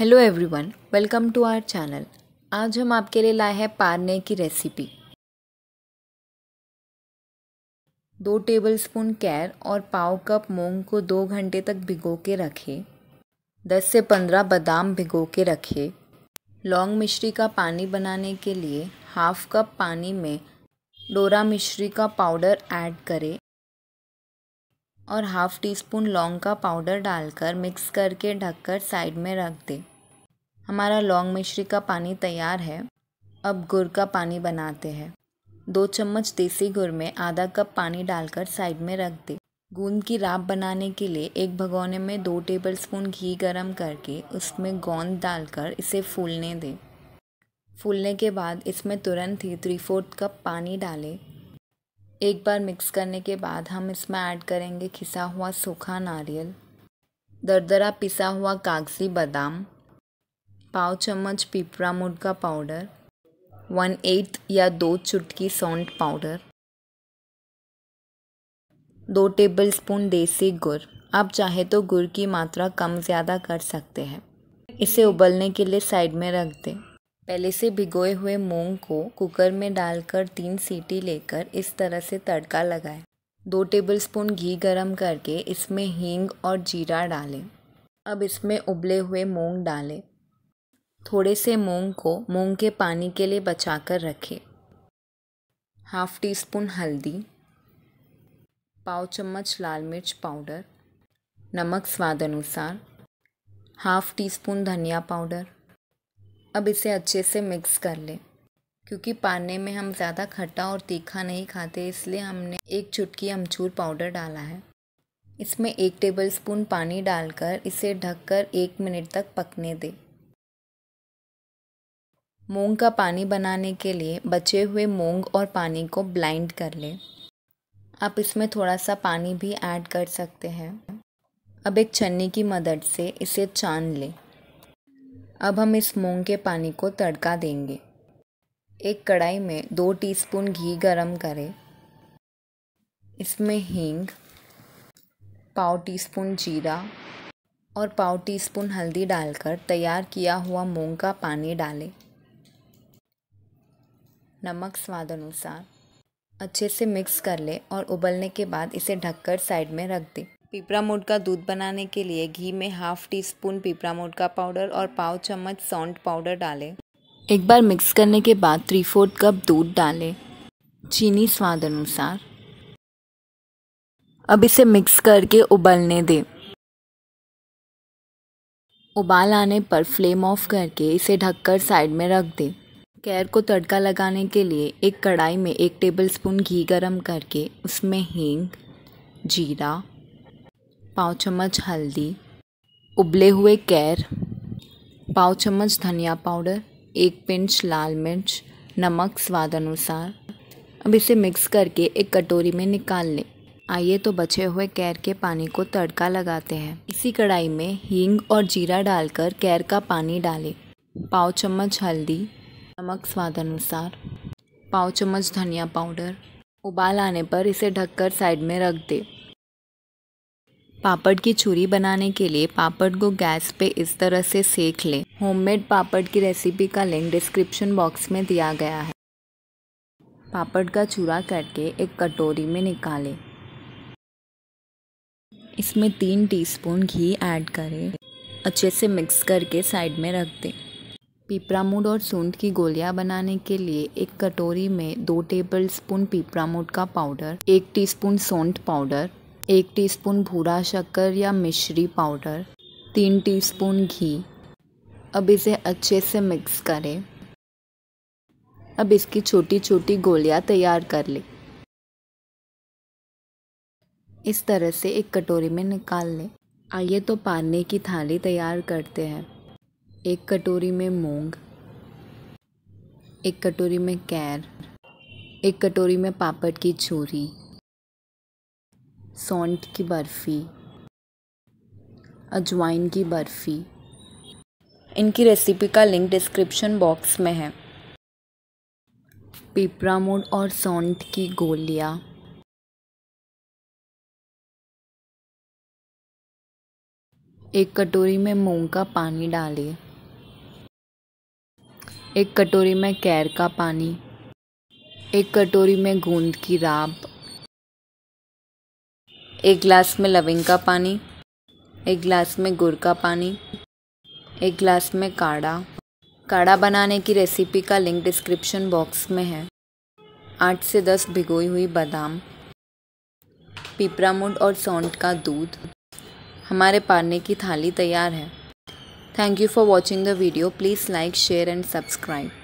Hello everyone welcome to our channel आज हम आपके लिए लाए हैं पारने की रेसिपी दो टेबलस्पून कैर और पाव कप मूंग को दो घंटे तक भिगो के रखें दस से पंद्रह बादाम भिगो के रखें लौंग मिश्री का पानी बनाने के लिए हाफ कप पानी में डोरा मिश्री का पाउडर ऐड करें और हाफ़ टी स्पून लौंग का पाउडर डालकर मिक्स करके ढककर साइड में रख दें हमारा लौंग मिश्री का पानी तैयार है अब गुड़ का पानी बनाते हैं दो चम्मच देसी गुड़ में आधा कप पानी डालकर साइड में रख दें गूंद की राब बनाने के लिए एक भगोने में दो टेबलस्पून घी गरम करके उसमें गोंद डालकर इसे फूलने दें फूलने के बाद इसमें तुरंत ही थ्री फोर्थ कप पानी डालें एक बार मिक्स करने के बाद हम इसमें ऐड करेंगे खिसा हुआ सूखा नारियल दरदरा पिसा हुआ कागजी बादाम पाव चम्मच मुड का पाउडर वन एट्थ या दो चुटकी सौंठ पाउडर दो टेबल स्पून देसी गुड़ आप चाहे तो गुड़ की मात्रा कम ज़्यादा कर सकते हैं इसे उबलने के लिए साइड में रख दें पहले से भिगोए हुए मूंग को कुकर में डालकर तीन सीटी लेकर इस तरह से तड़का लगाएं। दो टेबलस्पून घी गरम करके इसमें हींग और जीरा डालें अब इसमें उबले हुए मूंग डालें थोड़े से मूंग को मूंग के पानी के लिए बचाकर रखें हाफ टी स्पून हल्दी पाव चम्मच लाल मिर्च पाउडर नमक स्वाद अनुसार हाफ टी स्पून धनिया पाउडर अब इसे अच्छे से मिक्स कर लें क्योंकि पाने में हम ज़्यादा खट्टा और तीखा नहीं खाते इसलिए हमने एक चुटकी अमचूर पाउडर डाला है इसमें एक टेबलस्पून पानी डालकर इसे ढककर एक मिनट तक पकने दें मूंग का पानी बनाने के लिए बचे हुए मूंग और पानी को ब्लाइंड कर लें आप इसमें थोड़ा सा पानी भी ऐड कर सकते हैं अब एक छन्नी की मदद से इसे छान लें अब हम इस मूंग के पानी को तड़का देंगे एक कढ़ाई में दो टीस्पून घी गरम करें इसमें हींग पाव टीस्पून जीरा और पाव टीस्पून हल्दी डालकर तैयार किया हुआ मूंग का पानी डालें नमक स्वाद अनुसार अच्छे से मिक्स कर ले और उबलने के बाद इसे ढककर साइड में रख दें मोड का दूध बनाने के लिए घी में हाफ टी स्पून मोड का पाउडर और पाव चम्मच सौंट पाउडर डालें एक बार मिक्स करने के बाद थ्री फोर्थ कप दूध डालें चीनी स्वाद अनुसार अब इसे मिक्स करके उबलने दें उबाल आने पर फ्लेम ऑफ करके इसे ढककर साइड में रख दें कैर को तड़का लगाने के लिए एक कढ़ाई में एक टेबलस्पून घी गरम करके उसमें हींग जीरा पाव चम्मच हल्दी उबले हुए कैर पाव चम्मच धनिया पाउडर एक पिंच लाल मिर्च नमक स्वाद अनुसार अब इसे मिक्स करके एक कटोरी में निकाल लें आइए तो बचे हुए कैर के पानी को तड़का लगाते हैं इसी कढ़ाई में हींग और जीरा डालकर कैर का पानी डालें पाव चम्मच हल्दी नमक स्वाद अनुसार पाव चम्मच धनिया पाउडर उबाल आने पर इसे ढककर साइड में रख दें पापड़ की छुरी बनाने के लिए पापड़ को गैस पे इस तरह से सेक लें होममेड पापड़ की रेसिपी का लिंक डिस्क्रिप्शन बॉक्स में दिया गया है पापड़ का चूरा करके एक कटोरी में निकालें इसमें तीन टीस्पून घी ऐड करें अच्छे से मिक्स करके साइड में रख दें पीपरामूड और सूंठ की गोलियां बनाने के लिए एक कटोरी में दो टेबलस्पून पीपरामूड का पाउडर एक टीस्पून सूंठ पाउडर एक टीस्पून भूरा शक्कर या मिश्री पाउडर तीन टीस्पून घी अब इसे अच्छे से मिक्स करें अब इसकी छोटी छोटी गोलियां तैयार कर लें इस तरह से एक कटोरी में निकाल लें आइए तो पानी की थाली तैयार करते हैं एक कटोरी में मूंग एक कटोरी में कैर एक कटोरी में पापड़ की छूरी सौंठ की बर्फ़ी अजवाइन की बर्फ़ी इनकी रेसिपी का लिंक डिस्क्रिप्शन बॉक्स में है पिपरामोड और सौंठ की गोलियाँ एक कटोरी में मूंग का पानी डालिए एक कटोरी में कैर का पानी एक कटोरी में गूंद की राब एक ग्लास में लविंग का पानी एक ग्लास में गुड़ का पानी एक ग्लास में काढ़ा काढ़ा बनाने की रेसिपी का लिंक डिस्क्रिप्शन बॉक्स में है आठ से दस भिगोई हुई बादाम पिपरामुड और सौंठ का दूध हमारे पारने की थाली तैयार है thank you for watching the video please like share and subscribe